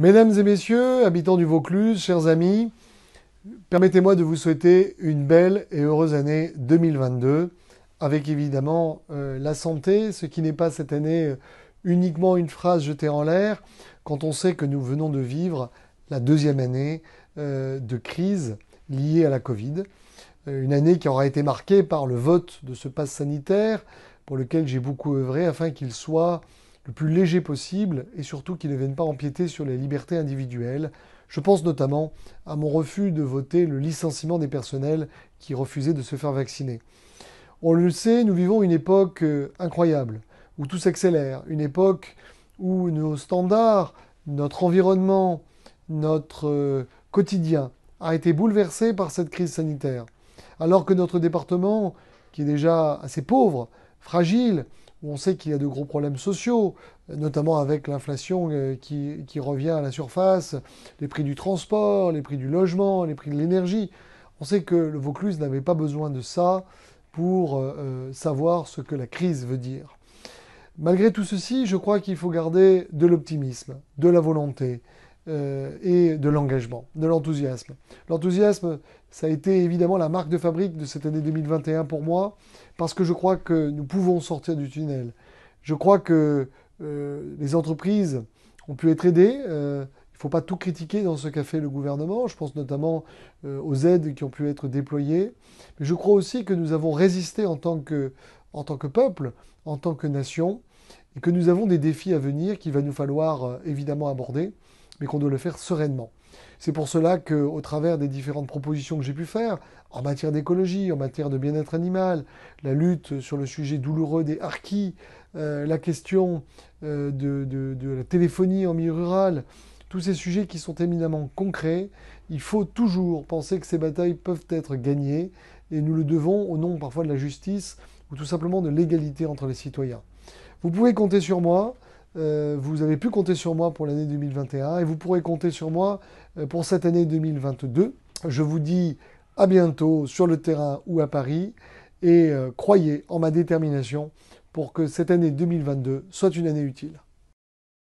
Mesdames et messieurs, habitants du Vaucluse, chers amis, permettez-moi de vous souhaiter une belle et heureuse année 2022, avec évidemment euh, la santé, ce qui n'est pas cette année euh, uniquement une phrase jetée en l'air, quand on sait que nous venons de vivre la deuxième année euh, de crise liée à la Covid, une année qui aura été marquée par le vote de ce pass sanitaire, pour lequel j'ai beaucoup œuvré afin qu'il soit le plus léger possible et surtout qu'ils ne viennent pas empiéter sur les libertés individuelles. Je pense notamment à mon refus de voter le licenciement des personnels qui refusaient de se faire vacciner. On le sait, nous vivons une époque euh, incroyable, où tout s'accélère, une époque où nos standards, notre environnement, notre euh, quotidien a été bouleversé par cette crise sanitaire. Alors que notre département, qui est déjà assez pauvre, fragile, on sait qu'il y a de gros problèmes sociaux, notamment avec l'inflation euh, qui, revient à la surface, les prix du transport, les prix du logement, les prix de l'énergie. On sait que le Vaucluse n'avait pas besoin de ça pour euh, euh, savoir ce que la crise veut dire. Malgré tout ceci, je crois qu'il faut garder de l'optimisme, de la volonté, euh, et de l'engagement, de l'enthousiasme. L'enthousiasme, ça a été évidemment la marque de fabrique de cette année 2021 pour moi, parce que je crois que nous pouvons sortir du tunnel. Je crois que euh, les entreprises ont pu être aidées. Euh, il ne faut pas tout critiquer dans ce qu'a fait le gouvernement. Je pense notamment aux aides qui ont pu être déployées. Mais je crois aussi que nous avons résisté en tant que, en tant que peuple, en tant que nation, et que nous avons des défis à venir qu'il va nous falloir évidemment aborder mais qu'on doit le faire sereinement. C'est pour cela que, au travers des différentes propositions que j'ai pu faire, en matière d'écologie, en matière de bien-être animal, la lutte sur le sujet douloureux des harkis, euh, la question euh, de, de, la téléphonie en milieu rural, tous ces sujets qui sont éminemment concrets, il faut toujours penser que ces batailles peuvent être gagnées, et nous le devons au nom parfois de la justice ou tout simplement de l'égalité entre les citoyens. Vous pouvez compter sur moi. Euh, vous avez pu compter sur moi pour l'année 2021 et vous pourrez compter sur moi euh, pour cette année 2022. Je vous dis à bientôt sur le terrain ou à Paris et euh, croyez en ma détermination pour que cette année 2022 soit une année utile.